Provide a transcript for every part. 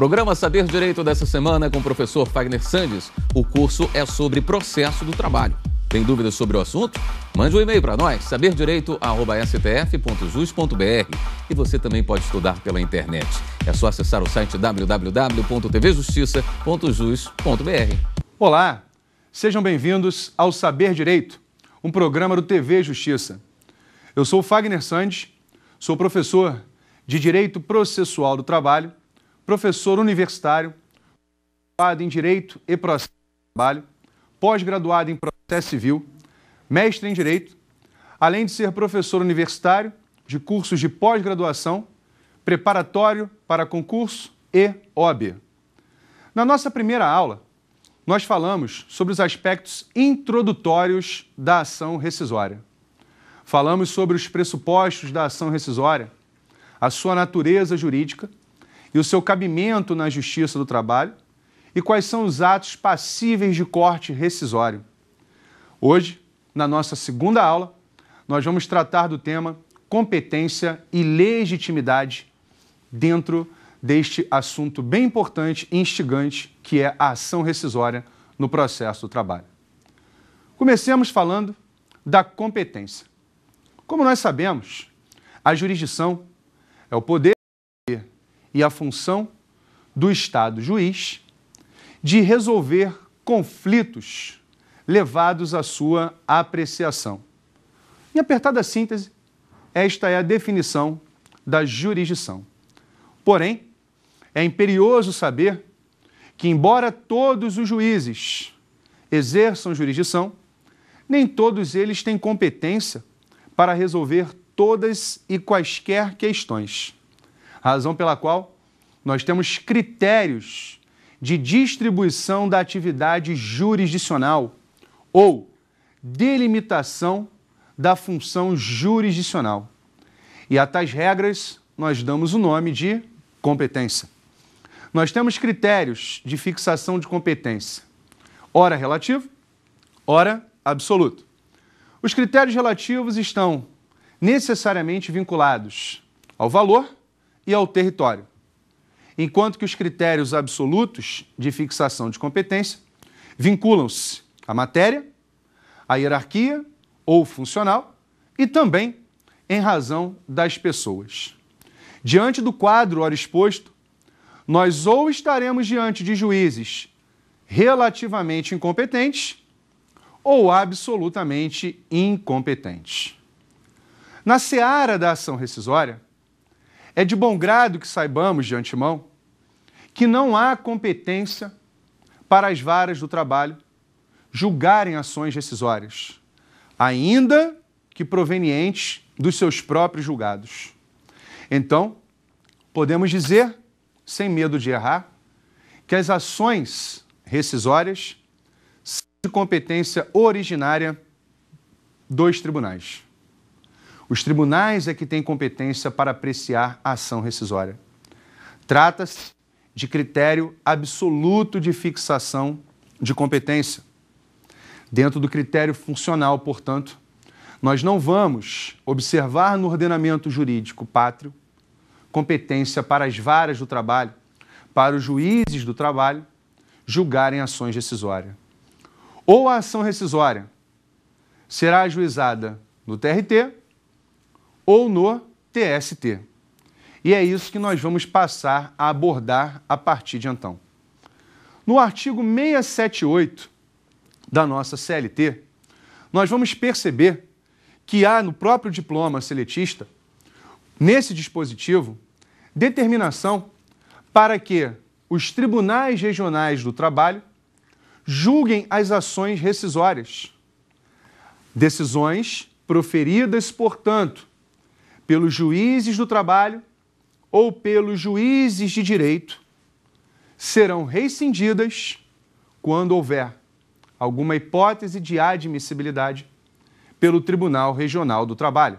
programa Saber Direito dessa semana com o professor Fagner Sandes. O curso é sobre processo do trabalho. Tem dúvidas sobre o assunto? Mande um e-mail para nós, saberdireito.stf.jus.br. E você também pode estudar pela internet. É só acessar o site www.tvjustiça.jus.br. Olá, sejam bem-vindos ao Saber Direito, um programa do TV Justiça. Eu sou Fagner Sandes, sou professor de Direito Processual do Trabalho professor universitário, graduado em Direito e Processo de Trabalho, pós-graduado em Processo Civil, mestre em Direito, além de ser professor universitário de cursos de pós-graduação, preparatório para concurso e OB. Na nossa primeira aula, nós falamos sobre os aspectos introdutórios da ação rescisória. Falamos sobre os pressupostos da ação rescisória, a sua natureza jurídica e o seu cabimento na Justiça do Trabalho e quais são os atos passíveis de corte rescisório. Hoje, na nossa segunda aula, nós vamos tratar do tema competência e legitimidade dentro deste assunto bem importante e instigante que é a ação rescisória no processo do trabalho. Comecemos falando da competência. Como nós sabemos, a jurisdição é o poder e a função do Estado juiz de resolver conflitos levados à sua apreciação. Em apertada síntese, esta é a definição da jurisdição. Porém, é imperioso saber que, embora todos os juízes exerçam jurisdição, nem todos eles têm competência para resolver todas e quaisquer questões razão pela qual nós temos critérios de distribuição da atividade jurisdicional ou delimitação da função jurisdicional. E a tais regras nós damos o nome de competência. Nós temos critérios de fixação de competência, hora relativo, hora absoluto. Os critérios relativos estão necessariamente vinculados ao valor e ao território, enquanto que os critérios absolutos de fixação de competência vinculam-se à matéria, à hierarquia ou funcional e também em razão das pessoas. Diante do quadro ora exposto, nós ou estaremos diante de juízes relativamente incompetentes ou absolutamente incompetentes. Na seara da ação rescisória, é de bom grado que saibamos de antemão que não há competência para as varas do trabalho julgarem ações rescisórias, ainda que provenientes dos seus próprios julgados. Então, podemos dizer, sem medo de errar, que as ações rescisórias são de competência originária dos tribunais. Os tribunais é que têm competência para apreciar a ação rescisória. Trata-se de critério absoluto de fixação de competência. Dentro do critério funcional, portanto, nós não vamos observar no ordenamento jurídico pátrio competência para as varas do trabalho, para os juízes do trabalho julgarem ações rescisórias. Ou a ação rescisória será ajuizada no TRT ou no TST. E é isso que nós vamos passar a abordar a partir de então. No artigo 678 da nossa CLT, nós vamos perceber que há no próprio diploma seletista, nesse dispositivo, determinação para que os tribunais regionais do trabalho julguem as ações rescisórias. Decisões proferidas, portanto, pelos juízes do trabalho ou pelos juízes de direito serão rescindidas quando houver alguma hipótese de admissibilidade pelo Tribunal Regional do Trabalho.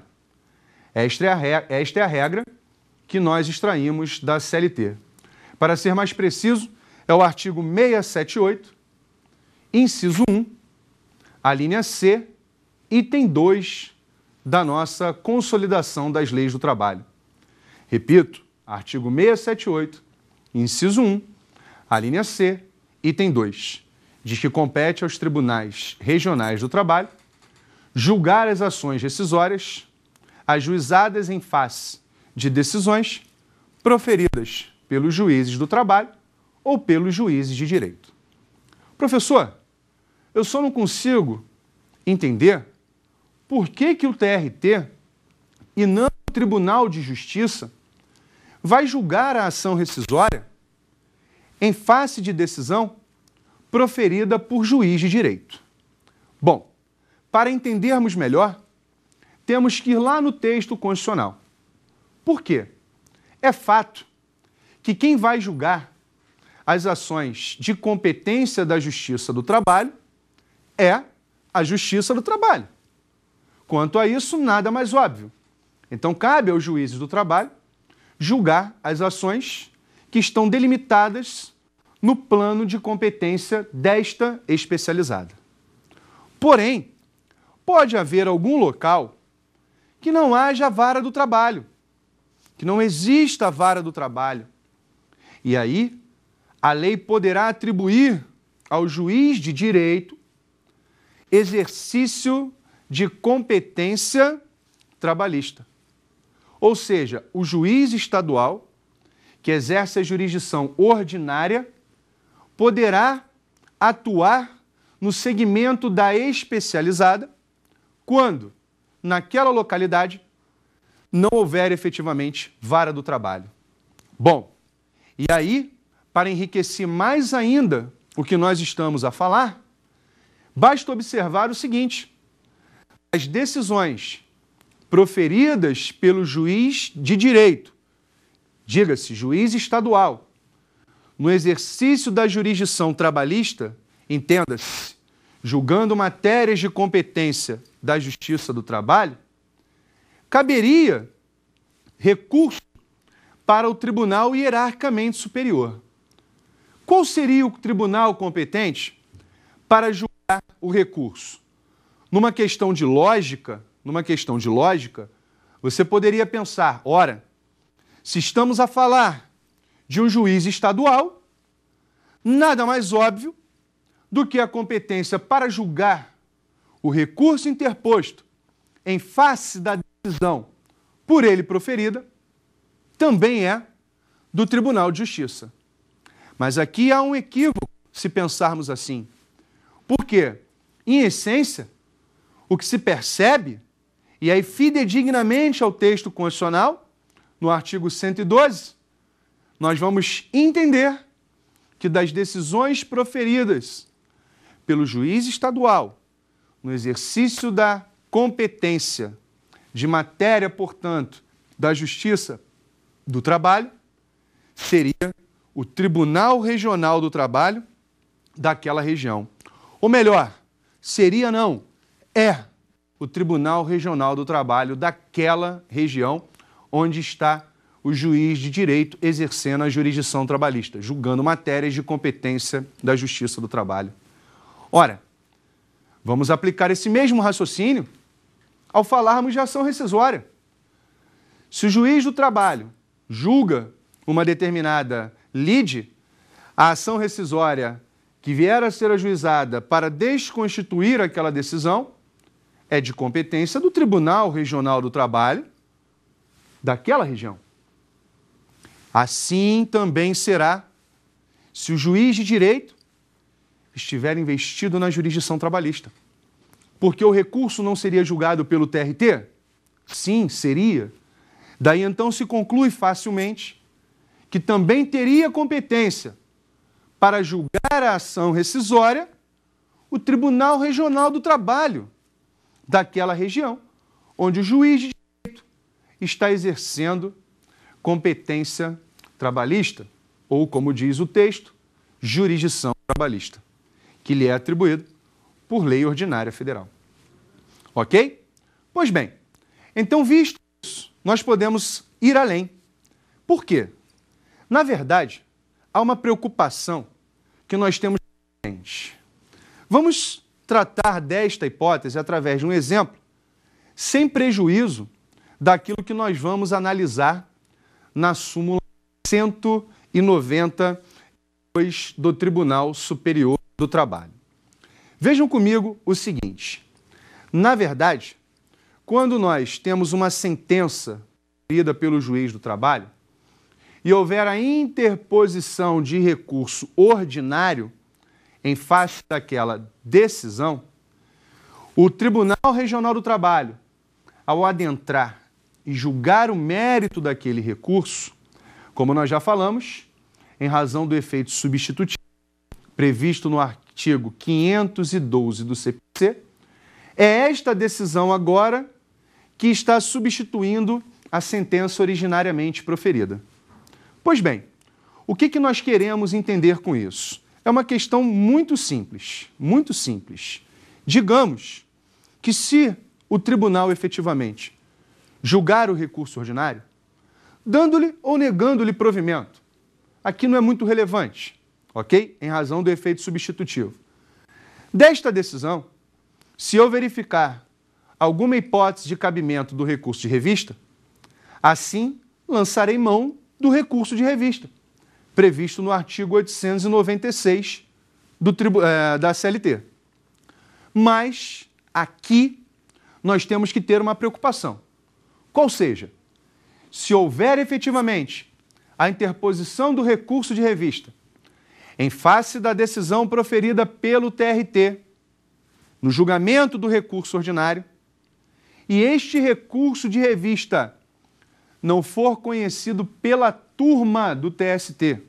Esta é a regra, esta é a regra que nós extraímos da CLT. Para ser mais preciso, é o artigo 678, inciso 1, a linha C, item 2 da nossa consolidação das leis do trabalho. Repito, artigo 678, inciso 1, alínea linha C, item 2, diz que compete aos tribunais regionais do trabalho julgar as ações rescisórias ajuizadas em face de decisões proferidas pelos juízes do trabalho ou pelos juízes de direito. Professor, eu só não consigo entender por que, que o TRT, e não o Tribunal de Justiça, vai julgar a ação rescisória em face de decisão proferida por juiz de direito. Bom, para entendermos melhor, temos que ir lá no texto constitucional. Por quê? É fato que quem vai julgar as ações de competência da Justiça do Trabalho é a Justiça do Trabalho. Quanto a isso, nada mais óbvio. Então, cabe aos juízes do trabalho julgar as ações que estão delimitadas no plano de competência desta especializada. Porém, pode haver algum local que não haja vara do trabalho, que não exista a vara do trabalho. E aí, a lei poderá atribuir ao juiz de direito exercício de competência trabalhista. Ou seja, o juiz estadual, que exerce a jurisdição ordinária, poderá atuar no segmento da especializada quando, naquela localidade, não houver efetivamente vara do trabalho. Bom, e aí, para enriquecer mais ainda o que nós estamos a falar, basta observar o seguinte: as decisões proferidas pelo juiz de direito, diga-se, juiz estadual, no exercício da jurisdição trabalhista, entenda-se, julgando matérias de competência da Justiça do Trabalho, caberia recurso para o tribunal hierarquicamente superior. Qual seria o tribunal competente para julgar o recurso? Numa questão de lógica, numa questão de lógica, você poderia pensar, ora, se estamos a falar de um juiz estadual, nada mais óbvio do que a competência para julgar o recurso interposto em face da decisão por ele proferida também é do Tribunal de Justiça. Mas aqui há um equívoco se pensarmos assim. Porque, em essência, o que se percebe, e aí fidedignamente ao texto constitucional, no artigo 112, nós vamos entender que das decisões proferidas pelo juiz estadual no exercício da competência de matéria, portanto, da Justiça do Trabalho, seria o Tribunal Regional do Trabalho daquela região. Ou melhor, seria não, é o Tribunal Regional do Trabalho daquela região onde está o juiz de direito exercendo a jurisdição trabalhista, julgando matérias de competência da Justiça do Trabalho. Ora, vamos aplicar esse mesmo raciocínio ao falarmos de ação rescisória. Se o juiz do trabalho julga uma determinada lide, a ação rescisória que vier a ser ajuizada para desconstituir aquela decisão é de competência do Tribunal Regional do Trabalho daquela região. Assim também será se o juiz de direito estiver investido na jurisdição trabalhista. Porque o recurso não seria julgado pelo TRT? Sim, seria. Daí então se conclui facilmente que também teria competência para julgar a ação rescisória o Tribunal Regional do Trabalho daquela região, onde o juiz de direito está exercendo competência trabalhista, ou como diz o texto, jurisdição trabalhista, que lhe é atribuído por lei ordinária federal. OK? Pois bem, então visto isso, nós podemos ir além. Por quê? Na verdade, há uma preocupação que nós temos. Vamos tratar desta hipótese através de um exemplo, sem prejuízo daquilo que nós vamos analisar na súmula 192 do Tribunal Superior do Trabalho. Vejam comigo o seguinte: na verdade, quando nós temos uma sentença lida pelo juiz do trabalho e houver a interposição de recurso ordinário, em face daquela decisão, o Tribunal Regional do Trabalho, ao adentrar e julgar o mérito daquele recurso, como nós já falamos, em razão do efeito substitutivo previsto no artigo 512 do CPC, é esta decisão agora que está substituindo a sentença originariamente proferida. Pois bem, o que, que nós queremos entender com isso? É uma questão muito simples, muito simples. Digamos que se o tribunal efetivamente julgar o recurso ordinário, dando-lhe ou negando-lhe provimento, aqui não é muito relevante, ok? Em razão do efeito substitutivo. Desta decisão, se eu verificar alguma hipótese de cabimento do recurso de revista, assim lançarei mão do recurso de revista previsto no artigo 896 do, é, da CLT. Mas aqui nós temos que ter uma preocupação. Qual seja, se houver efetivamente a interposição do recurso de revista em face da decisão proferida pelo TRT no julgamento do recurso ordinário, e este recurso de revista não for conhecido pela turma do TST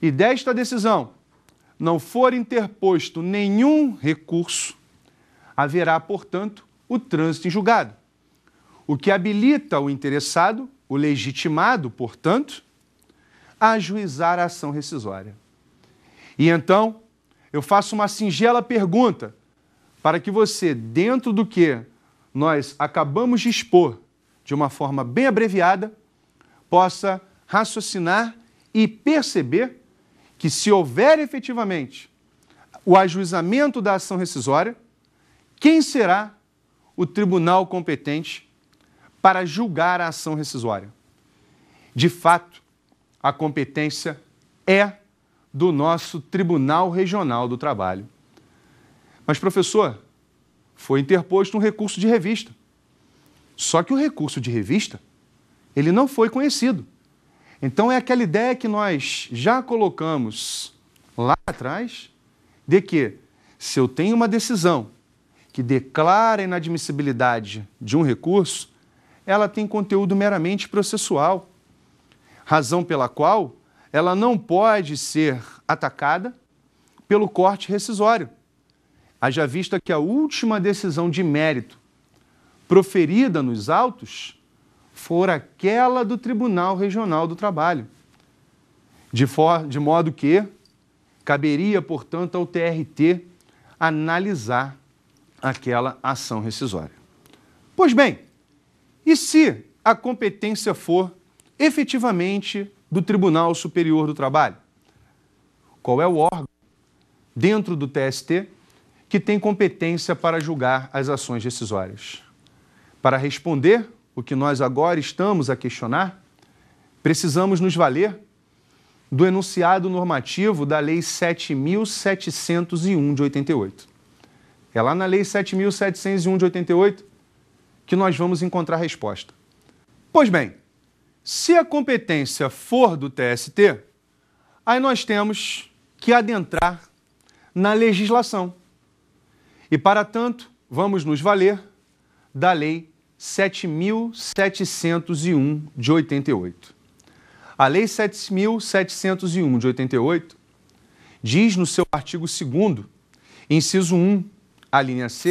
e desta decisão não for interposto nenhum recurso, haverá, portanto, o trânsito em julgado, o que habilita o interessado, o legitimado, portanto, a ajuizar a ação rescisória. E então, eu faço uma singela pergunta para que você, dentro do que nós acabamos de expor, de uma forma bem abreviada, possa raciocinar e perceber que, se houver efetivamente o ajuizamento da ação rescisória, quem será o tribunal competente para julgar a ação rescisória? De fato, a competência é do nosso Tribunal Regional do Trabalho. Mas, professor, foi interposto um recurso de revista. Só que o recurso de revista, ele não foi conhecido. Então é aquela ideia que nós já colocamos lá atrás, de que se eu tenho uma decisão que declara a inadmissibilidade de um recurso, ela tem conteúdo meramente processual, razão pela qual ela não pode ser atacada pelo corte rescisório. Haja vista que a última decisão de mérito proferida nos autos for aquela do Tribunal Regional do Trabalho. De, for, de modo que caberia, portanto, ao TRT analisar aquela ação rescisória. Pois bem, e se a competência for efetivamente do Tribunal Superior do Trabalho? Qual é o órgão dentro do TST que tem competência para julgar as ações rescisórias? Para responder o que nós agora estamos a questionar, precisamos nos valer do enunciado normativo da Lei 7.701 de 88. É lá na Lei 7.701 de 88 que nós vamos encontrar a resposta. Pois bem, se a competência for do TST, aí nós temos que adentrar na legislação. E, para tanto, vamos nos valer da Lei 7.701 de 88. A Lei 7.701 de 88 diz no seu artigo 2, inciso 1, a linha C,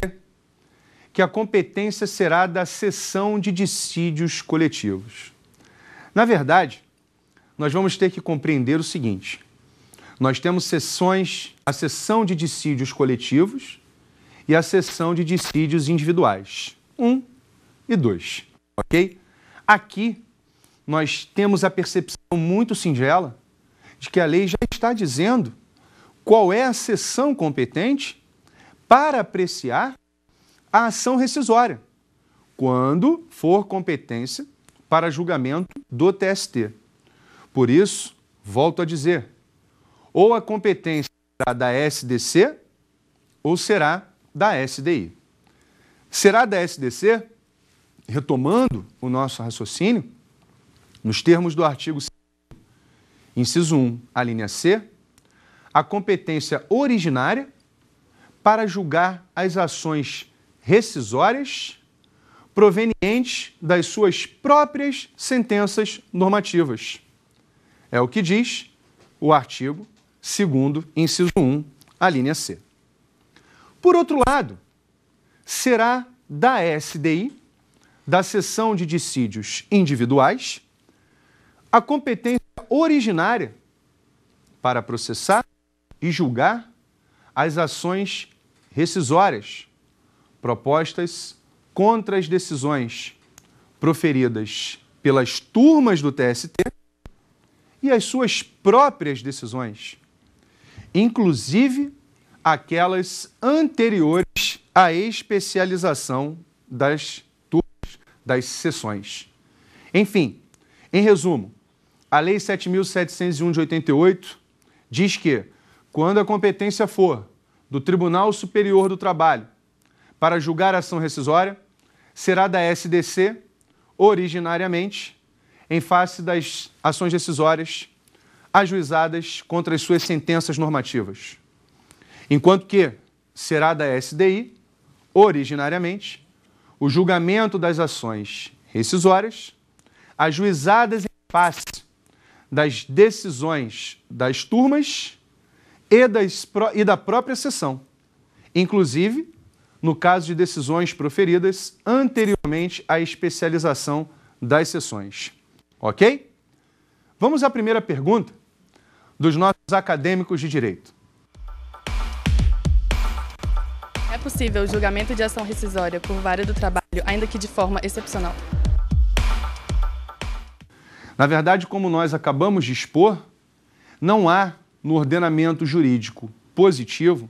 que a competência será da cessão de dissídios coletivos. Na verdade, nós vamos ter que compreender o seguinte: nós temos sessões, a sessão de dissídios coletivos e a sessão de dissídios individuais. Um e 2, ok? Aqui nós temos a percepção muito singela de que a lei já está dizendo qual é a seção competente para apreciar a ação rescisória, quando for competência para julgamento do TST. Por isso, volto a dizer, ou a competência será da SDC ou será da SDI. Será da SDC retomando o nosso raciocínio, nos termos do artigo 5, inciso 1, a linha C, a competência originária para julgar as ações rescisórias provenientes das suas próprias sentenças normativas. É o que diz o artigo 2 inciso 1, a linha C. Por outro lado, será da SDI da sessão de dissídios individuais, a competência originária para processar e julgar as ações rescisórias propostas contra as decisões proferidas pelas turmas do TST e as suas próprias decisões, inclusive aquelas anteriores à especialização das das sessões. Enfim, em resumo, a Lei 7.701 de 88 diz que, quando a competência for do Tribunal Superior do Trabalho para julgar a ação rescisória, será da SDC, originariamente, em face das ações rescisórias ajuizadas contra as suas sentenças normativas. Enquanto que será da SDI, originariamente, o julgamento das ações rescisórias, ajuizadas em face das decisões das turmas e, das, e da própria sessão, inclusive no caso de decisões proferidas anteriormente à especialização das sessões. Ok? Vamos à primeira pergunta dos nossos acadêmicos de direito. É possível o julgamento de ação rescisória por vara do trabalho, ainda que de forma excepcional. Na verdade, como nós acabamos de expor, não há no ordenamento jurídico positivo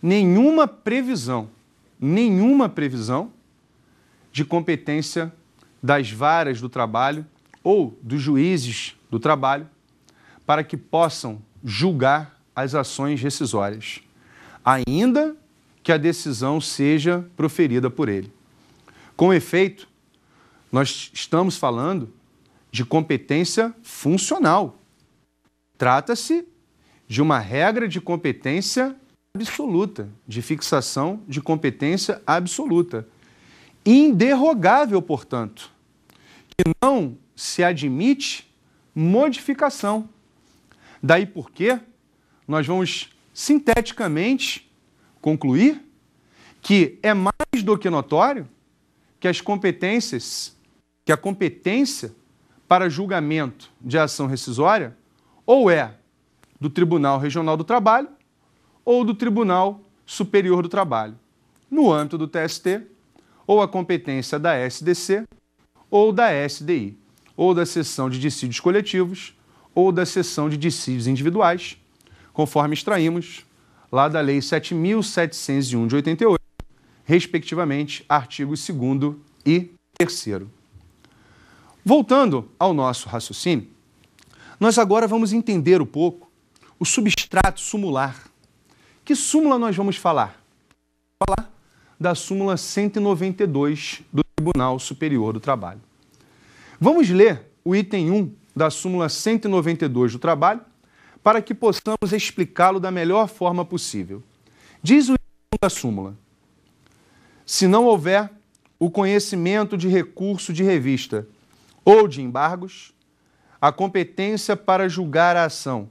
nenhuma previsão, nenhuma previsão de competência das varas do trabalho ou dos juízes do trabalho para que possam julgar as ações rescisórias, ainda que a decisão seja proferida por ele. Com efeito, nós estamos falando de competência funcional. Trata-se de uma regra de competência absoluta, de fixação de competência absoluta. Inderrogável, portanto, que não se admite modificação. Daí porque nós vamos sinteticamente concluir que é mais do que notório que as competências, que a competência para julgamento de ação rescisória ou é do Tribunal Regional do Trabalho ou do Tribunal Superior do Trabalho, no âmbito do TST, ou a competência da SDC ou da SDI, ou da seção de dissídios coletivos ou da seção de dissídios individuais, conforme extraímos lá da Lei 7.701 de 88, respectivamente, artigos 2 e 3. Voltando ao nosso raciocínio, nós agora vamos entender um pouco o substrato sumular. Que súmula nós vamos falar? Vamos falar da súmula 192 do Tribunal Superior do Trabalho. Vamos ler o item 1 da súmula 192 do Trabalho, para que possamos explicá-lo da melhor forma possível. Diz o da súmula: se não houver o conhecimento de recurso de revista ou de embargos, a competência para julgar a ação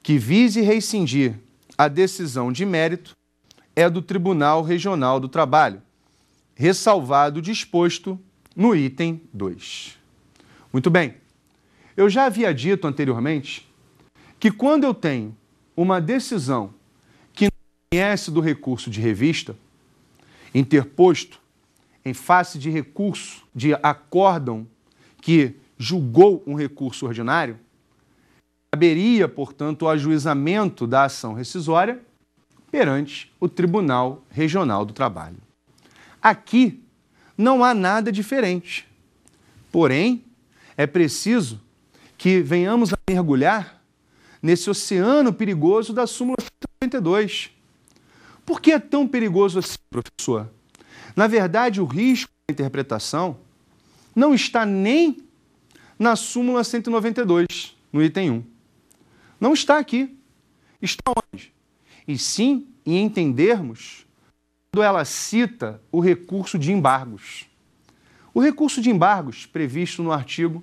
que vise rescindir a decisão de mérito é do Tribunal Regional do Trabalho, ressalvado o disposto no item 2. Muito bem. Eu já havia dito anteriormente que quando eu tenho uma decisão que não conhece do recurso de revista, interposto em face de recurso de acórdão que julgou um recurso ordinário, caberia, portanto, o ajuizamento da ação rescisória perante o Tribunal Regional do Trabalho. Aqui não há nada diferente. Porém, é preciso que venhamos a mergulhar nesse oceano perigoso da súmula 52. Por que é tão perigoso assim, professor? Na verdade, o risco da interpretação não está nem na súmula 192, no item 1. Não está aqui. Está onde? E sim em entendermos quando ela cita o recurso de embargos. O recurso de embargos, previsto no artigo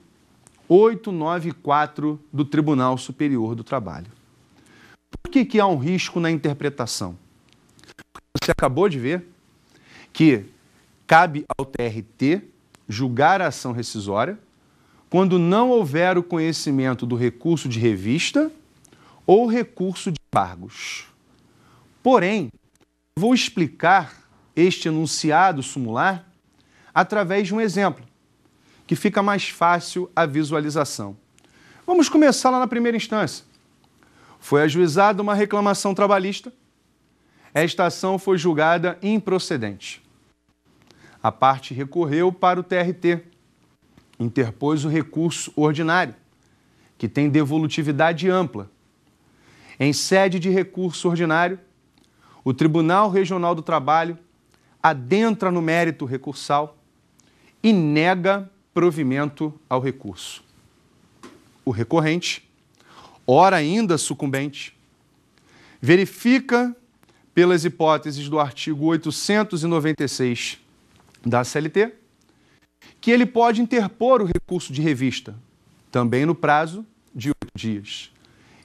894 do Tribunal Superior do Trabalho. Por que, que há um risco na interpretação? Você acabou de ver que cabe ao TRT julgar a ação rescisória quando não houver o conhecimento do recurso de revista ou recurso de embargos. Porém, vou explicar este enunciado sumular através de um exemplo que fica mais fácil a visualização. Vamos começar lá na primeira instância. Foi ajuizada uma reclamação trabalhista. Esta ação foi julgada improcedente. A parte recorreu para o TRT, interpôs o recurso ordinário, que tem devolutividade ampla. Em sede de recurso ordinário, o Tribunal Regional do Trabalho adentra no mérito recursal e nega provimento ao recurso. O recorrente, ora ainda sucumbente, verifica pelas hipóteses do artigo 896 da CLT que ele pode interpor o recurso de revista, também no prazo de oito dias.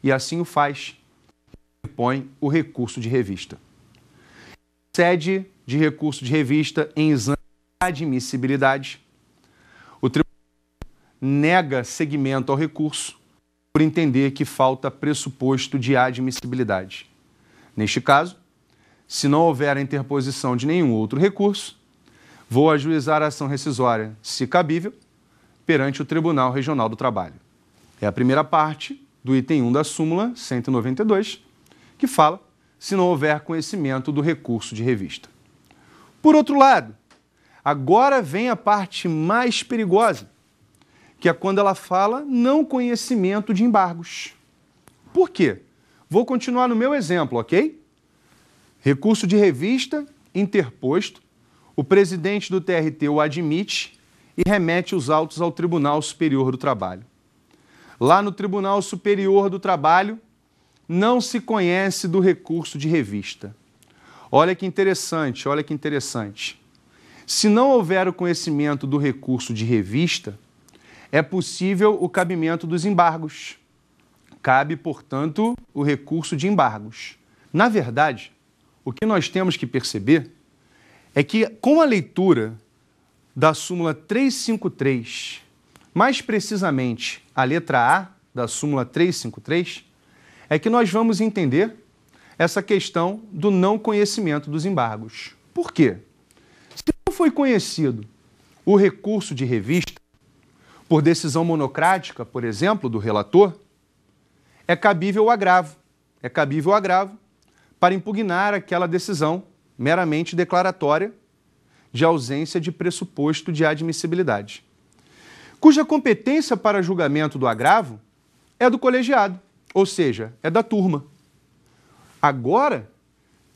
E assim o faz, põe o recurso de revista. Sede de recurso de revista em exame de admissibilidade nega segmento ao recurso por entender que falta pressuposto de admissibilidade. Neste caso, se não houver a interposição de nenhum outro recurso, vou ajuizar a ação rescisória, se cabível, perante o Tribunal Regional do Trabalho. É a primeira parte do item 1 da súmula 192, que fala se não houver conhecimento do recurso de revista. Por outro lado, agora vem a parte mais perigosa, que é quando ela fala não conhecimento de embargos. Por quê? Vou continuar no meu exemplo, ok? Recurso de revista interposto, o presidente do TRT o admite e remete os autos ao Tribunal Superior do Trabalho. Lá no Tribunal Superior do Trabalho, não se conhece do recurso de revista. Olha que interessante, olha que interessante. Se não houver o conhecimento do recurso de revista, é possível o cabimento dos embargos. Cabe, portanto, o recurso de embargos. Na verdade, o que nós temos que perceber é que, com a leitura da súmula 353, mais precisamente a letra A da súmula 353, é que nós vamos entender essa questão do não conhecimento dos embargos. Por quê? Se não foi conhecido o recurso de revista, por decisão monocrática, por exemplo, do relator, é cabível o agravo. É cabível o agravo para impugnar aquela decisão meramente declaratória de ausência de pressuposto de admissibilidade, cuja competência para julgamento do agravo é do colegiado, ou seja, é da turma. Agora,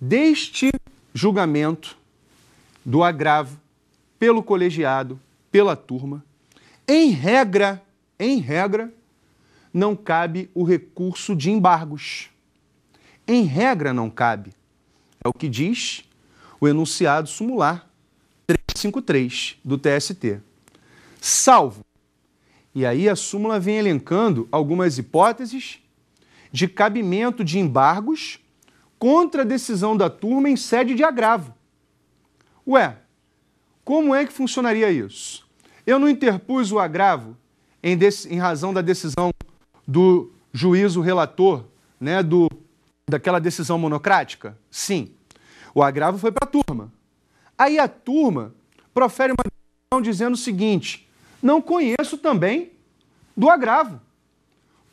deste julgamento do agravo pelo colegiado, pela turma, em regra, em regra, não cabe o recurso de embargos. Em regra, não cabe. É o que diz o enunciado sumular 353 do TST. Salvo. E aí a súmula vem elencando algumas hipóteses de cabimento de embargos contra a decisão da turma em sede de agravo. Ué, como é que funcionaria isso? Eu não interpus o agravo em, em razão da decisão do juízo relator, né, do, daquela decisão monocrática? Sim. O agravo foi para a turma. Aí a turma profere uma decisão dizendo o seguinte: não conheço também do agravo,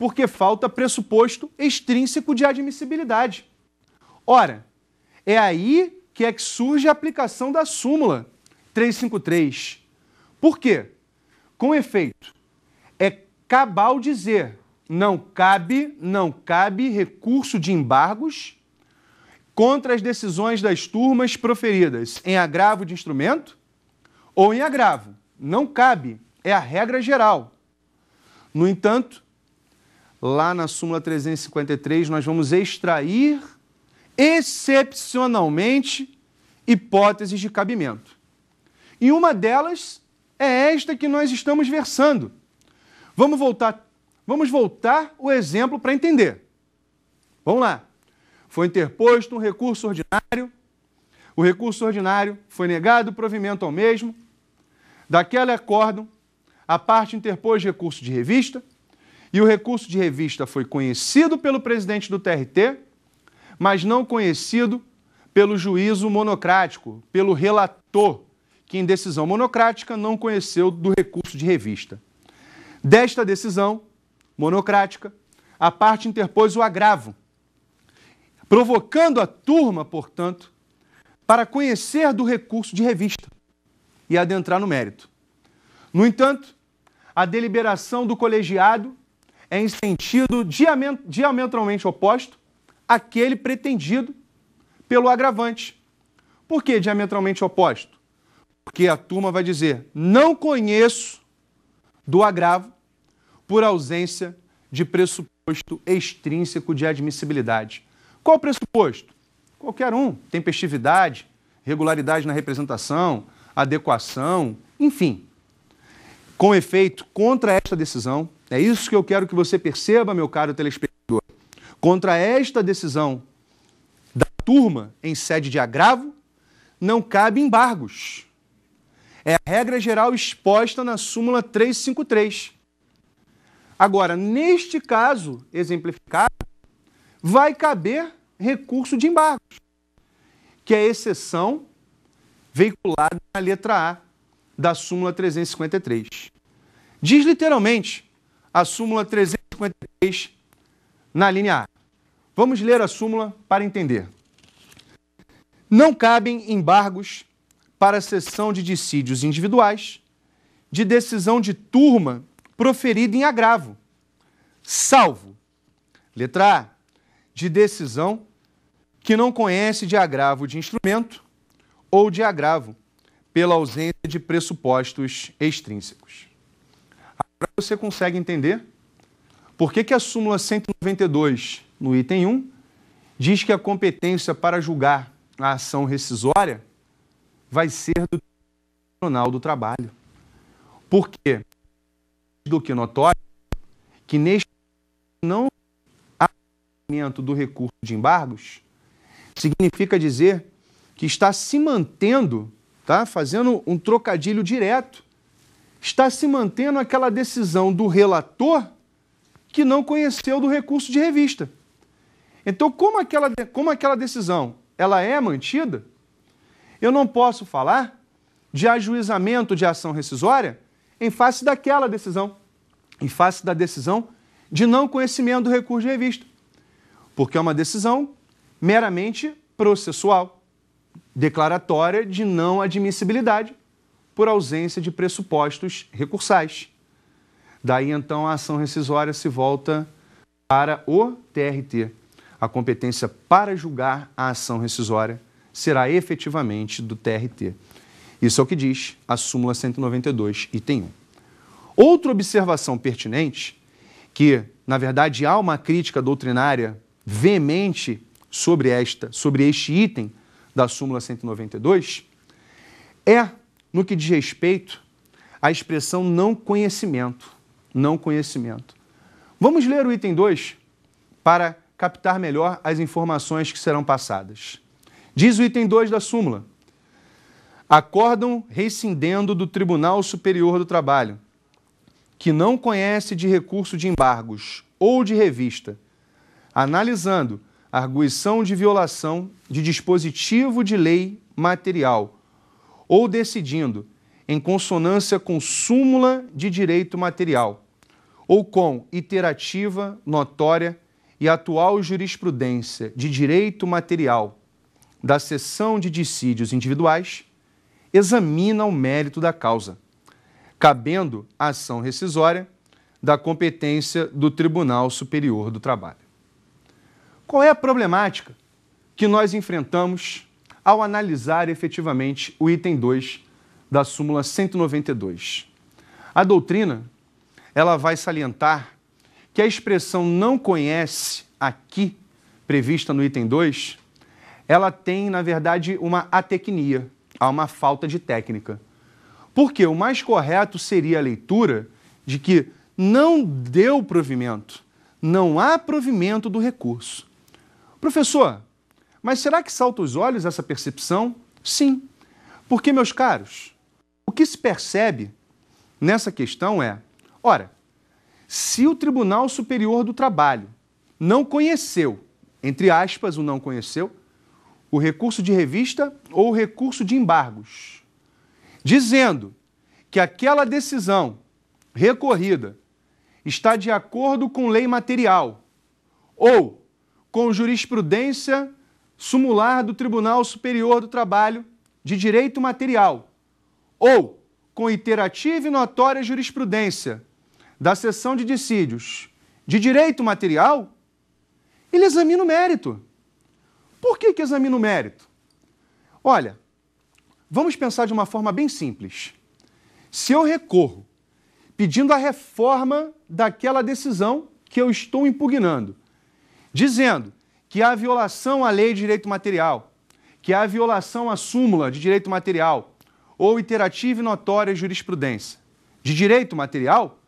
porque falta pressuposto extrínseco de admissibilidade. Ora, é aí que é que surge a aplicação da súmula 353. Por quê? Com efeito, é cabal dizer não cabe, não cabe recurso de embargos contra as decisões das turmas proferidas em agravo de instrumento ou em agravo. Não cabe, é a regra geral. No entanto, lá na súmula 353 nós vamos extrair excepcionalmente hipóteses de cabimento. E uma delas é esta que nós estamos versando. Vamos voltar, vamos voltar o exemplo para entender. Vamos lá. Foi interposto um recurso ordinário, o recurso ordinário foi negado o provimento ao mesmo. Daquela acórdão, a parte interpôs recurso de revista, e o recurso de revista foi conhecido pelo presidente do TRT, mas não conhecido pelo juízo monocrático, pelo relator que, em decisão monocrática, não conheceu do recurso de revista. Desta decisão monocrática, a parte interpôs o agravo, provocando a turma, portanto, para conhecer do recurso de revista e adentrar no mérito. No entanto, a deliberação do colegiado é em sentido diametralmente oposto àquele pretendido pelo agravante. Por que diametralmente oposto? Porque a turma vai dizer: não conheço do agravo por ausência de pressuposto extrínseco de admissibilidade. Qual pressuposto? Qualquer um. Tempestividade, regularidade na representação, adequação, enfim. Com efeito, contra esta decisão, é isso que eu quero que você perceba, meu caro telespectador. Contra esta decisão da turma em sede de agravo, não cabe embargos. É a regra geral exposta na súmula 353. Agora, neste caso exemplificado, vai caber recurso de embargos, que é exceção veiculada na letra A da súmula 353. Diz literalmente a súmula 353 na linha A. Vamos ler a súmula para entender. Não cabem embargos para a sessão de dissídios individuais de decisão de turma proferida em agravo, salvo, letra A, de decisão que não conhece de agravo de instrumento ou de agravo pela ausência de pressupostos extrínsecos. Agora você consegue entender por que, que a súmula 192, no item 1, diz que a competência para julgar a ação rescisória vai ser do Tribunal do Trabalho. Por quê? Do que notório que neste não aumento do recurso de embargos significa dizer que está se mantendo, tá? Fazendo um trocadilho direto, está se mantendo aquela decisão do relator que não conheceu do recurso de revista. Então, como aquela, como aquela decisão ela é mantida, eu não posso falar de ajuizamento de ação rescisória em face daquela decisão, em face da decisão de não conhecimento do recurso de revista, porque é uma decisão meramente processual, declaratória de não admissibilidade por ausência de pressupostos recursais. Daí então a ação rescisória se volta para o TRT, a competência para julgar a ação rescisória será efetivamente do TRT. Isso é o que diz a súmula 192, item 1. Outra observação pertinente, que na verdade há uma crítica doutrinária veemente sobre esta, sobre este item da súmula 192, é no que diz respeito à expressão não conhecimento, não conhecimento. Vamos ler o item 2 para captar melhor as informações que serão passadas. Diz o item 2 da súmula. Acordam rescindendo do Tribunal Superior do Trabalho, que não conhece de recurso de embargos ou de revista, analisando arguição de violação de dispositivo de lei material ou decidindo, em consonância com súmula de direito material ou com iterativa, notória e atual jurisprudência de direito material da seção de dissídios individuais examina o mérito da causa, cabendo a ação rescisória da competência do Tribunal Superior do Trabalho. Qual é a problemática que nós enfrentamos ao analisar efetivamente o item 2 da súmula 192? A doutrina, ela vai salientar que a expressão não conhece aqui, prevista no item 2, ela tem, na verdade, uma atecnia, há uma falta de técnica. Porque o mais correto seria a leitura de que não deu provimento, não há provimento do recurso. Professor, mas será que salta os olhos essa percepção? Sim. Porque, meus caros, o que se percebe nessa questão é: ora, se o Tribunal Superior do Trabalho não conheceu, entre aspas, o não conheceu, o recurso de revista ou o recurso de embargos, dizendo que aquela decisão recorrida está de acordo com lei material ou com jurisprudência sumular do Tribunal Superior do Trabalho de direito material ou com iterativa e notória jurisprudência da seção de dissídios de direito material, ele examina o mérito por que, que examina o mérito? Olha, vamos pensar de uma forma bem simples. Se eu recorro pedindo a reforma daquela decisão que eu estou impugnando, dizendo que há violação à lei de direito material, que há violação à súmula de direito material ou iterativa e notória jurisprudência de direito material,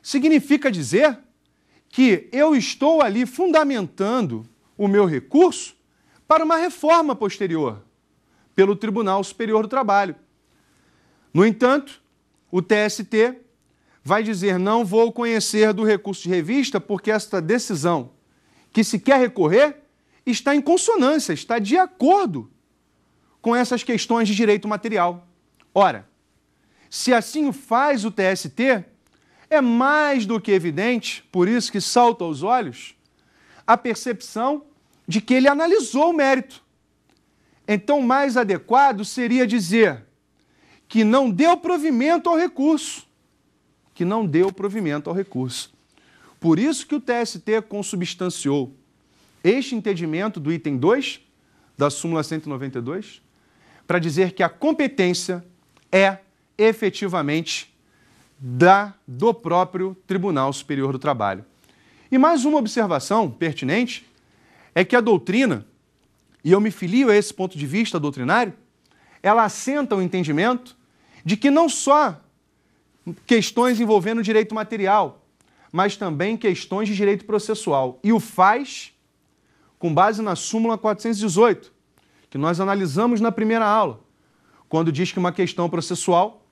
significa dizer que eu estou ali fundamentando o meu recurso para uma reforma posterior pelo Tribunal Superior do Trabalho. No entanto, o TST vai dizer: não vou conhecer do recurso de revista porque esta decisão que se quer recorrer está em consonância, está de acordo com essas questões de direito material. Ora, se assim o faz o TST, é mais do que evidente, por isso que salta aos olhos, a percepção de que ele analisou o mérito. Então, mais adequado seria dizer que não deu provimento ao recurso. Que não deu provimento ao recurso. Por isso que o TST consubstanciou este entendimento do item 2 da súmula 192 para dizer que a competência é efetivamente da do próprio Tribunal Superior do Trabalho. E mais uma observação pertinente é que a doutrina, e eu me filio a esse ponto de vista doutrinário, ela assenta o entendimento de que não só questões envolvendo direito material, mas também questões de direito processual. E o faz com base na súmula 418, que nós analisamos na primeira aula, quando diz que uma questão processual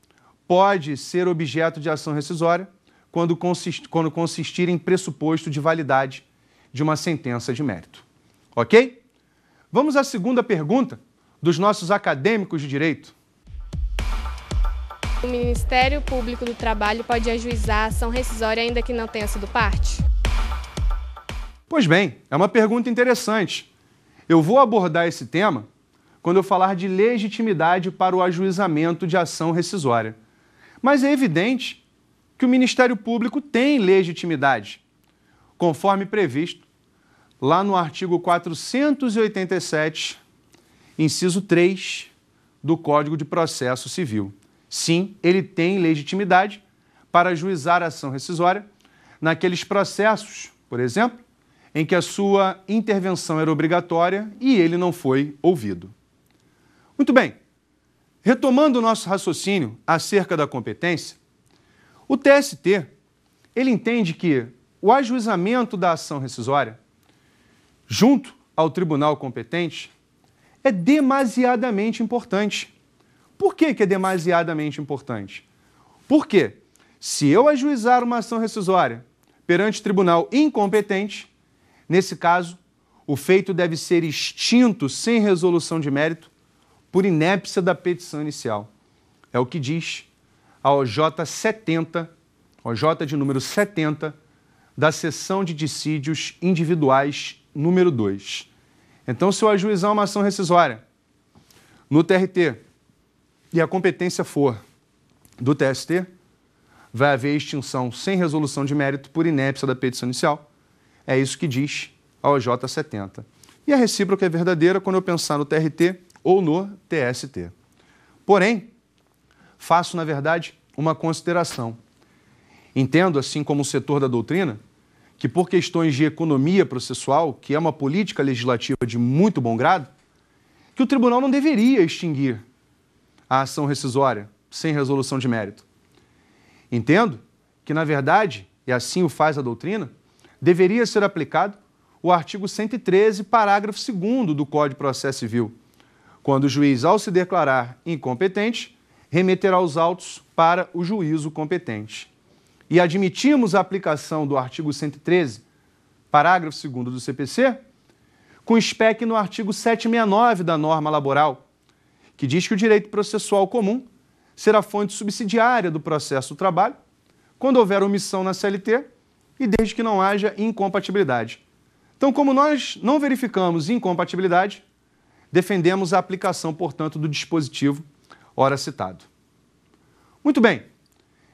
pode ser objeto de ação rescisória quando, consist, quando consistir em pressuposto de validade de uma sentença de mérito. Ok? Vamos à segunda pergunta dos nossos acadêmicos de direito. O Ministério Público do Trabalho pode ajuizar a ação rescisória ainda que não tenha sido parte? Pois bem, é uma pergunta interessante. Eu vou abordar esse tema quando eu falar de legitimidade para o ajuizamento de ação rescisória. Mas é evidente que o Ministério Público tem legitimidade, conforme previsto lá no artigo 487, inciso 3 do Código de Processo Civil. Sim, ele tem legitimidade para juizar a ação rescisória naqueles processos, por exemplo, em que a sua intervenção era obrigatória e ele não foi ouvido. Muito bem. Retomando o nosso raciocínio acerca da competência, o TST ele entende que o ajuizamento da ação rescisória junto ao tribunal competente é demasiadamente importante. Por que, que é demasiadamente importante? Porque se eu ajuizar uma ação rescisória perante tribunal incompetente, nesse caso, o feito deve ser extinto sem resolução de mérito por inépcia da petição inicial. É o que diz a OJ 70, OJ de número 70, da seção de dissídios individuais número 2. Então, se eu ajuizar é uma ação rescisória no TRT e a competência for do TST, vai haver extinção sem resolução de mérito por inépcia da petição inicial. É isso que diz a OJ 70. E a é recíproca é verdadeira quando eu pensar no TRT ou no TST. Porém, faço, na verdade, uma consideração. Entendo, assim como o setor da doutrina, que, por questões de economia processual, que é uma política legislativa de muito bom grado, que o tribunal não deveria extinguir a ação rescisória sem resolução de mérito. Entendo que, na verdade, e assim o faz a doutrina, deveria ser aplicado o artigo 113, parágrafo 2 do Código de Processo Civil, quando o juiz, ao se declarar incompetente, remeterá os autos para o juízo competente e admitimos a aplicação do artigo 113, parágrafo 2 do CPC, com spec no artigo 769 da norma laboral, que diz que o direito processual comum será fonte subsidiária do processo do trabalho quando houver omissão na CLT e desde que não haja incompatibilidade. Então, como nós não verificamos incompatibilidade, defendemos a aplicação, portanto, do dispositivo ora citado. Muito bem.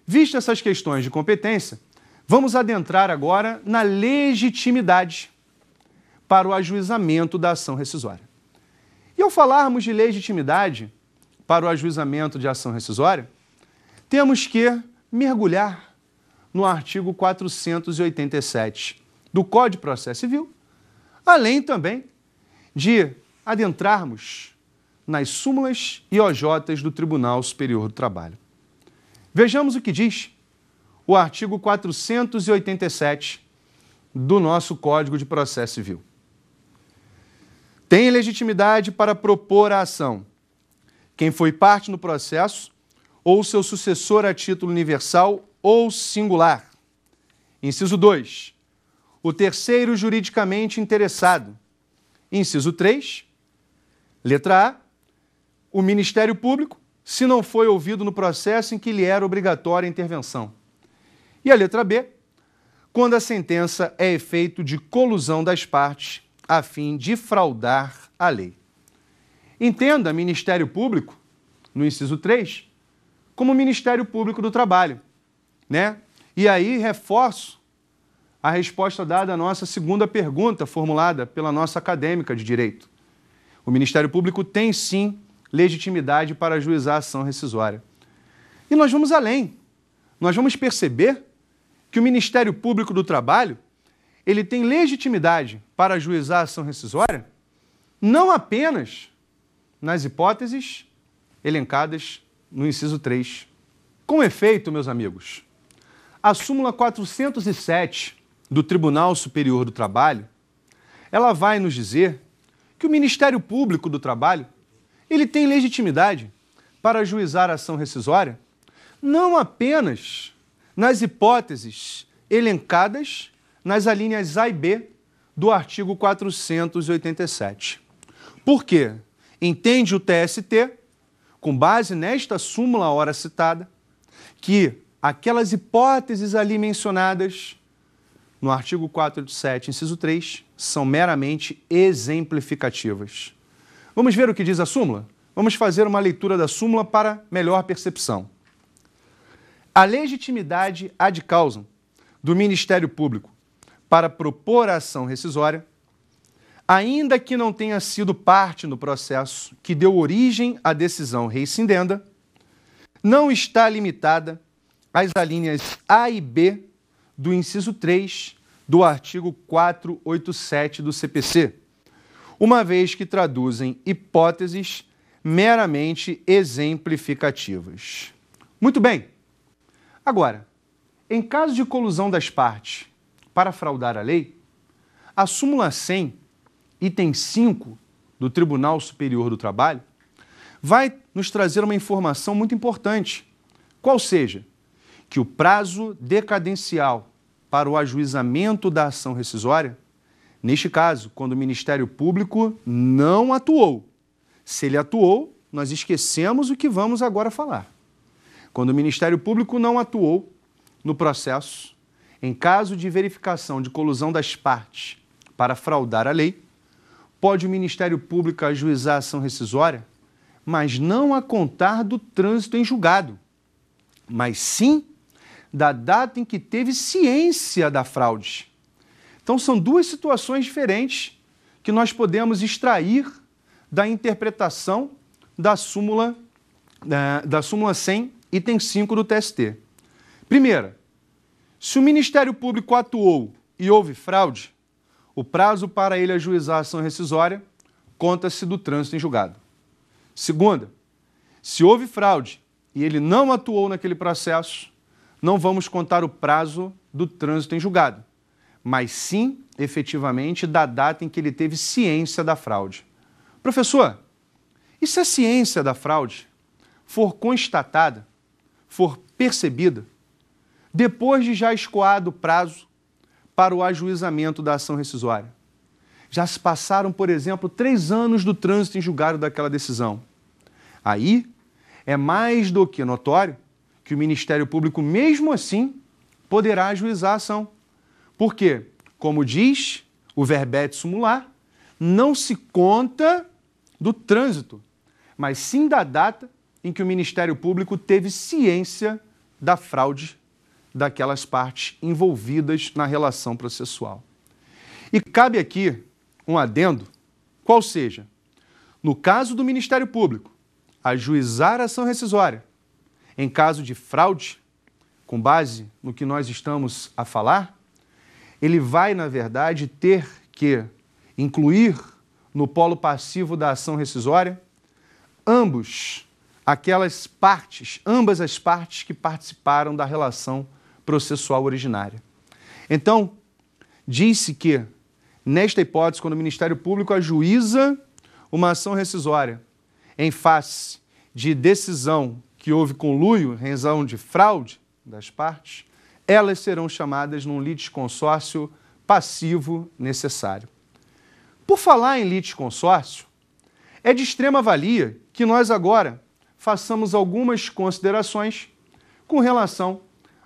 Vistas essas questões de competência, vamos adentrar agora na legitimidade para o ajuizamento da ação rescisória. E ao falarmos de legitimidade para o ajuizamento de ação rescisória, temos que mergulhar no artigo 487 do Código de Processo Civil, além também de adentrarmos nas súmulas e OJs do Tribunal Superior do Trabalho. Vejamos o que diz o artigo 487 do nosso Código de Processo Civil. Tem legitimidade para propor a ação quem foi parte no processo ou seu sucessor a título universal ou singular. Inciso 2. O terceiro juridicamente interessado. Inciso 3. Letra A. O Ministério Público se não foi ouvido no processo em que lhe era obrigatória a intervenção. E a letra B, quando a sentença é efeito de colusão das partes a fim de fraudar a lei. Entenda Ministério Público, no inciso 3, como Ministério Público do Trabalho, né? E aí reforço a resposta dada à nossa segunda pergunta formulada pela nossa acadêmica de direito. O Ministério Público tem sim legitimidade para ajuizar a ação rescisória. E nós vamos além. Nós vamos perceber que o Ministério Público do Trabalho ele tem legitimidade para ajuizar a ação rescisória não apenas nas hipóteses elencadas no inciso 3. Com efeito, meus amigos, a súmula 407 do Tribunal Superior do Trabalho, ela vai nos dizer que o Ministério Público do Trabalho ele tem legitimidade para ajuizar a ação rescisória não apenas nas hipóteses elencadas nas alíneas A e B do artigo 487. Por quê? Entende o TST, com base nesta súmula hora citada, que aquelas hipóteses ali mencionadas no artigo 487, inciso 3, são meramente exemplificativas. Vamos ver o que diz a súmula? Vamos fazer uma leitura da súmula para melhor percepção. A legitimidade ad causa do Ministério Público para propor a ação rescisória, ainda que não tenha sido parte no processo que deu origem à decisão rescindenda, não está limitada às alíneas A e B do inciso 3 do artigo 487 do CPC uma vez que traduzem hipóteses meramente exemplificativas. Muito bem. Agora, em caso de colusão das partes para fraudar a lei, a súmula 100, item 5 do Tribunal Superior do Trabalho, vai nos trazer uma informação muito importante, qual seja que o prazo decadencial para o ajuizamento da ação rescisória Neste caso, quando o Ministério Público não atuou. Se ele atuou, nós esquecemos o que vamos agora falar. Quando o Ministério Público não atuou no processo, em caso de verificação de colusão das partes para fraudar a lei, pode o Ministério Público ajuizar a ação rescisória, mas não a contar do trânsito em julgado, mas sim da data em que teve ciência da fraude. Então, são duas situações diferentes que nós podemos extrair da interpretação da súmula, da, da súmula 100, item 5 do TST. Primeira, se o Ministério Público atuou e houve fraude, o prazo para ele ajuizar a ação rescisória conta-se do trânsito em julgado. Segunda, se houve fraude e ele não atuou naquele processo, não vamos contar o prazo do trânsito em julgado mas sim, efetivamente, da data em que ele teve ciência da fraude. Professor, e se a ciência da fraude for constatada, for percebida, depois de já escoado o prazo para o ajuizamento da ação rescisória? Já se passaram, por exemplo, três anos do trânsito em julgado daquela decisão. Aí é mais do que notório que o Ministério Público, mesmo assim, poderá ajuizar a ação porque, como diz o verbete sumular, não se conta do trânsito, mas sim da data em que o Ministério Público teve ciência da fraude daquelas partes envolvidas na relação processual. E cabe aqui um adendo, qual seja, no caso do Ministério Público, ajuizar a ação rescisória em caso de fraude, com base no que nós estamos a falar, ele vai, na verdade, ter que incluir no polo passivo da ação rescisória ambos aquelas partes, ambas as partes que participaram da relação processual originária. Então, disse que nesta hipótese, quando o Ministério Público ajuiza uma ação rescisória em face de decisão que houve conluio, razão de fraude das partes, elas serão chamadas num litisconsórcio passivo necessário. Por falar em litisconsórcio, é de extrema valia que nós agora façamos algumas considerações com relação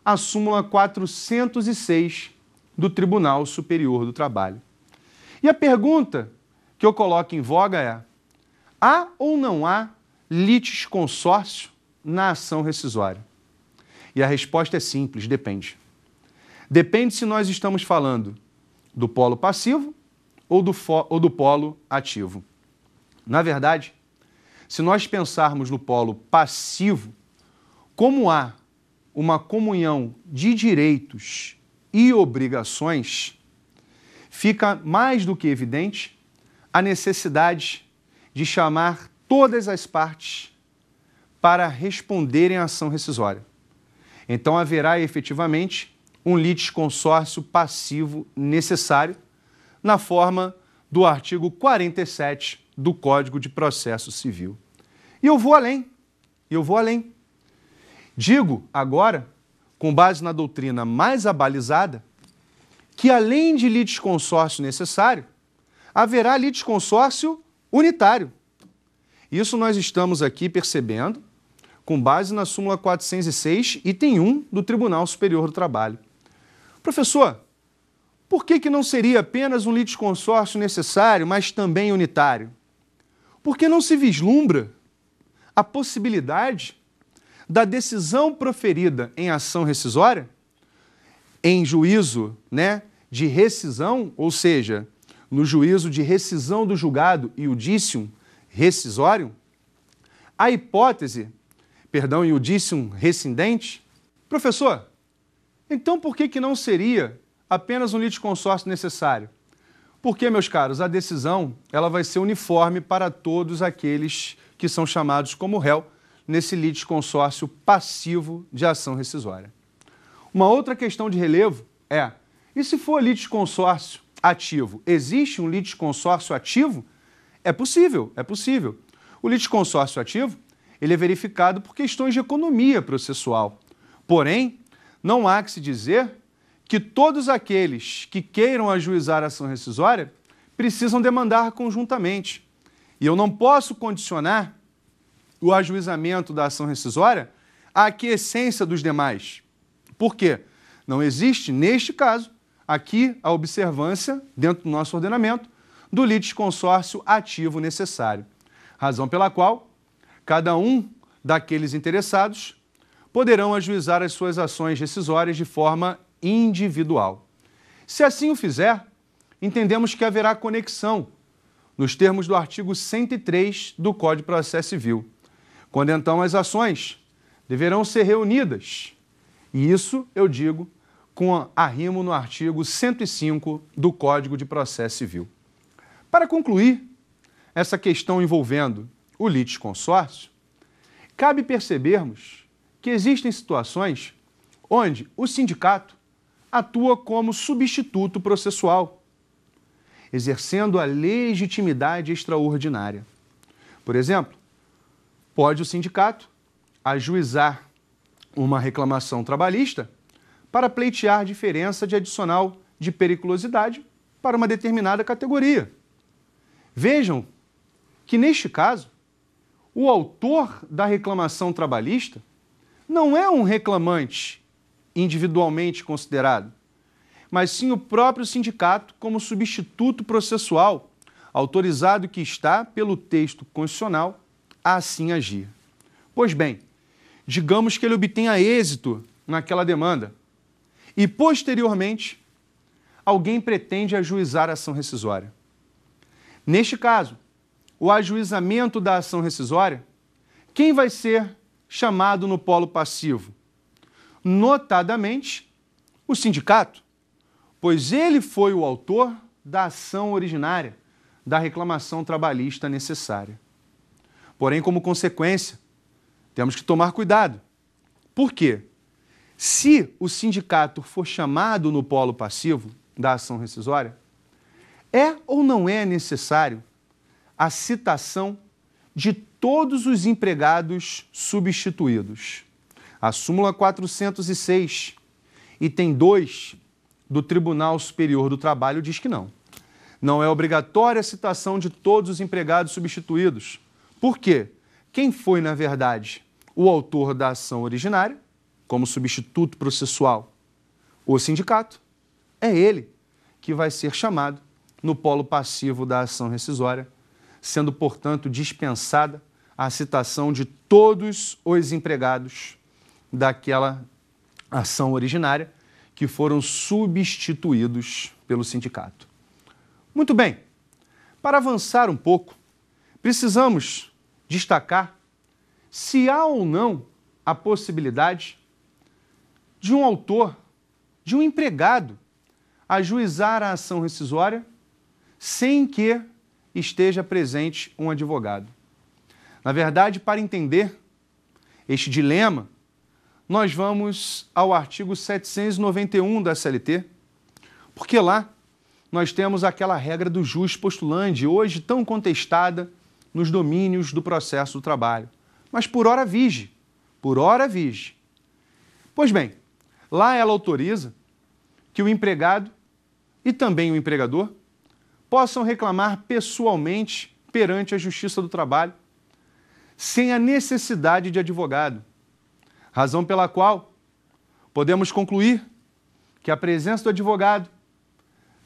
à súmula 406 do Tribunal Superior do Trabalho. E a pergunta que eu coloco em voga é: há ou não há litisconsórcio na ação rescisória? E a resposta é simples: depende. Depende se nós estamos falando do polo passivo ou do, ou do polo ativo. Na verdade, se nós pensarmos no polo passivo, como há uma comunhão de direitos e obrigações, fica mais do que evidente a necessidade de chamar todas as partes para responderem à ação rescisória. Então haverá efetivamente um litisconsórcio passivo necessário na forma do artigo 47 do Código de Processo Civil. E eu vou além. Eu vou além. Digo agora, com base na doutrina mais abalizada, que além de litisconsórcio necessário, haverá litisconsórcio unitário. Isso nós estamos aqui percebendo com base na súmula 406, item 1 do Tribunal Superior do Trabalho. Professor, por que, que não seria apenas um litisconsórcio necessário, mas também unitário? Porque não se vislumbra a possibilidade da decisão proferida em ação rescisória, em juízo né, de rescisão, ou seja, no juízo de rescisão do julgado e o dício rescisório, a hipótese perdão, iudicium rescindente? Professor, então por que, que não seria apenas um litisconsórcio necessário? Porque, meus caros, a decisão ela vai ser uniforme para todos aqueles que são chamados como réu nesse litisconsórcio passivo de ação rescisória. Uma outra questão de relevo é, e se for litisconsórcio ativo, existe um litisconsórcio ativo? É possível, é possível. O litisconsórcio ativo ele é verificado por questões de economia processual. Porém, não há que se dizer que todos aqueles que queiram ajuizar a ação rescisória precisam demandar conjuntamente. E eu não posso condicionar o ajuizamento da ação rescisória à aquiescência dos demais. Por quê? Não existe, neste caso, aqui a observância, dentro do nosso ordenamento, do litisconsórcio ativo necessário. Razão pela qual Cada um daqueles interessados poderão ajuizar as suas ações rescisórias de forma individual. Se assim o fizer, entendemos que haverá conexão nos termos do artigo 103 do Código de Processo Civil, quando então as ações deverão ser reunidas. E isso eu digo com arrimo no artigo 105 do Código de Processo Civil. Para concluir essa questão envolvendo o litisconsórcio, cabe percebermos que existem situações onde o sindicato atua como substituto processual, exercendo a legitimidade extraordinária. Por exemplo, pode o sindicato ajuizar uma reclamação trabalhista para pleitear diferença de adicional de periculosidade para uma determinada categoria. Vejam que, neste caso, o autor da reclamação trabalhista não é um reclamante individualmente considerado, mas sim o próprio sindicato como substituto processual, autorizado que está, pelo texto constitucional, a assim agir. Pois bem, digamos que ele obtenha êxito naquela demanda e, posteriormente, alguém pretende ajuizar a ação rescisória. Neste caso, o ajuizamento da ação rescisória, quem vai ser chamado no polo passivo? Notadamente, o sindicato, pois ele foi o autor da ação originária, da reclamação trabalhista necessária. Porém, como consequência, temos que tomar cuidado. Por quê? Se o sindicato for chamado no polo passivo da ação rescisória, é ou não é necessário a citação de todos os empregados substituídos. A súmula 406, item 2 do Tribunal Superior do Trabalho diz que não. Não é obrigatória a citação de todos os empregados substituídos. Por quê? Quem foi, na verdade, o autor da ação originária, como substituto processual, o sindicato, é ele que vai ser chamado no polo passivo da ação rescisória sendo, portanto, dispensada a citação de todos os empregados daquela ação originária que foram substituídos pelo sindicato. Muito bem, para avançar um pouco, precisamos destacar se há ou não a possibilidade de um autor, de um empregado, ajuizar a ação rescisória sem que esteja presente um advogado. Na verdade, para entender este dilema, nós vamos ao artigo 791 da CLT, porque lá nós temos aquela regra do juiz postulante, hoje tão contestada nos domínios do processo do trabalho. Mas por hora vige, por hora vige. Pois bem, lá ela autoriza que o empregado e também o empregador possam reclamar pessoalmente perante a Justiça do Trabalho, sem a necessidade de advogado. Razão pela qual podemos concluir que a presença do advogado,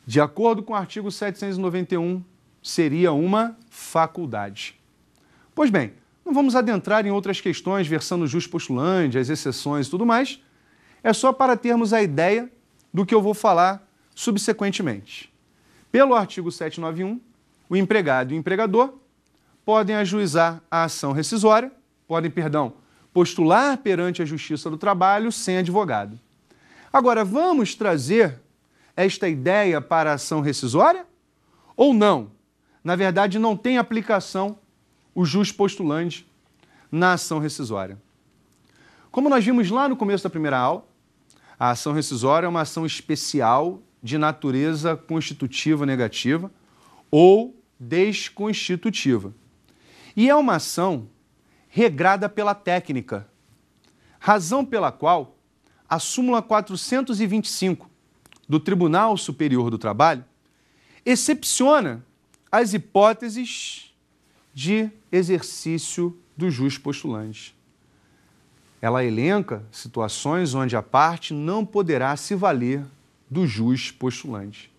de acordo com o artigo 791, seria uma faculdade. Pois bem, não vamos adentrar em outras questões, versando jus postulante, as exceções e tudo mais, é só para termos a ideia do que eu vou falar subsequentemente. Pelo artigo 791, o empregado e o empregador podem ajuizar a ação rescisória, podem, perdão, postular perante a Justiça do Trabalho sem advogado. Agora, vamos trazer esta ideia para a ação rescisória ou não? Na verdade, não tem aplicação o jus postulante na ação rescisória. Como nós vimos lá no começo da primeira aula, a ação rescisória é uma ação especial de natureza constitutiva negativa ou desconstitutiva. E é uma ação regrada pela técnica, razão pela qual a súmula 425 do Tribunal Superior do Trabalho excepciona as hipóteses de exercício do jus postulante. Ela elenca situações onde a parte não poderá se valer do jus postulante.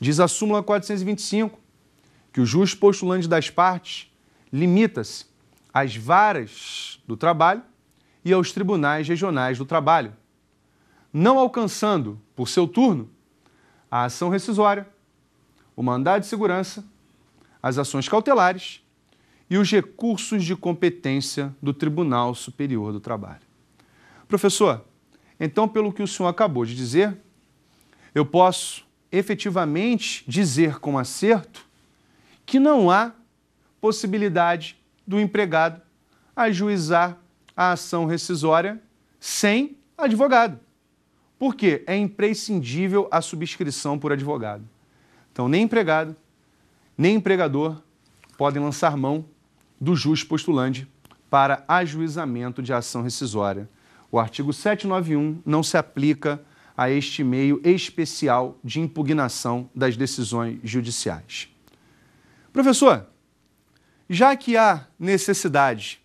Diz a súmula 425 que o jus postulante das partes limita-se às varas do trabalho e aos tribunais regionais do trabalho, não alcançando, por seu turno, a ação rescisória, o mandado de segurança, as ações cautelares e os recursos de competência do Tribunal Superior do Trabalho. Professor, então, pelo que o senhor acabou de dizer, eu posso efetivamente dizer com acerto que não há possibilidade do empregado ajuizar a ação rescisória sem advogado. Por quê? É imprescindível a subscrição por advogado. Então, nem empregado, nem empregador podem lançar mão do jus postulante para ajuizamento de ação rescisória. O artigo 791 não se aplica a este meio especial de impugnação das decisões judiciais. Professor, já que há necessidade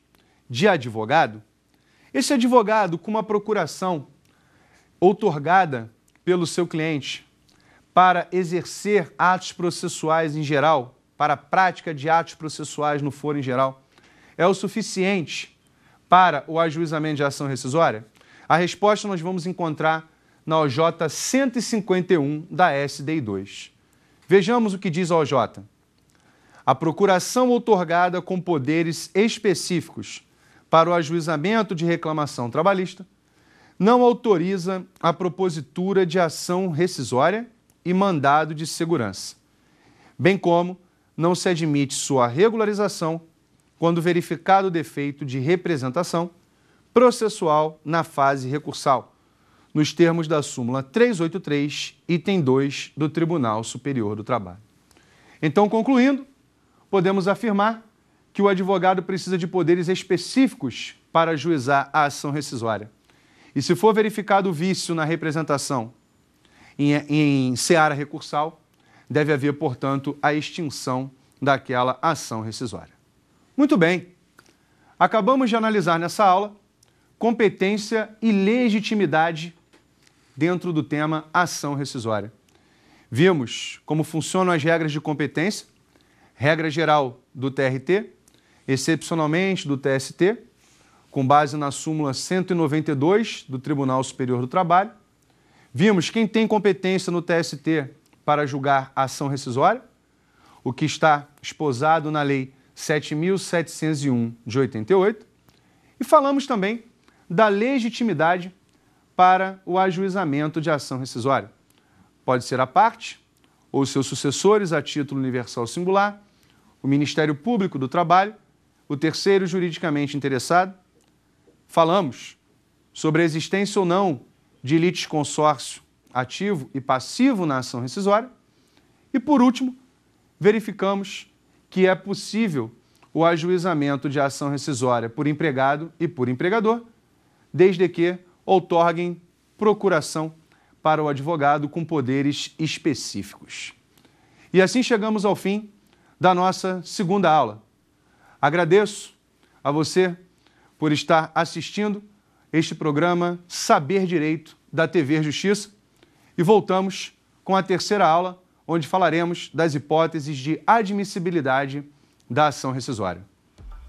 de advogado, esse advogado com uma procuração outorgada pelo seu cliente para exercer atos processuais em geral, para a prática de atos processuais no foro em geral, é o suficiente para o ajuizamento de ação rescisória? A resposta nós vamos encontrar na OJ 151 da SDI2. Vejamos o que diz a OJ. A procuração outorgada com poderes específicos para o ajuizamento de reclamação trabalhista não autoriza a propositura de ação rescisória e mandado de segurança, bem como não se admite sua regularização quando verificado o defeito de representação processual na fase recursal, nos termos da súmula 383, item 2 do Tribunal Superior do Trabalho. Então, concluindo, podemos afirmar que o advogado precisa de poderes específicos para juizar a ação rescisória. E se for verificado vício na representação em, em seara recursal, deve haver, portanto, a extinção daquela ação rescisória. Muito bem. Acabamos de analisar nessa aula competência e legitimidade dentro do tema ação rescisória. Vimos como funcionam as regras de competência, regra geral do TRT, excepcionalmente do TST, com base na súmula 192 do Tribunal Superior do Trabalho. Vimos quem tem competência no TST para julgar a ação rescisória, o que está esposado na Lei 7.701 de 88. E falamos também da legitimidade para o ajuizamento de ação rescisória. Pode ser a parte ou seus sucessores a título universal singular, o Ministério Público do Trabalho, o terceiro juridicamente interessado. Falamos sobre a existência ou não de litisconsórcio ativo e passivo na ação rescisória. E, por último, verificamos que é possível o ajuizamento de ação rescisória por empregado e por empregador, desde que outorguem procuração para o advogado com poderes específicos. E assim chegamos ao fim da nossa segunda aula. Agradeço a você por estar assistindo este programa Saber Direito da TV Justiça e voltamos com a terceira aula, onde falaremos das hipóteses de admissibilidade da ação rescisória.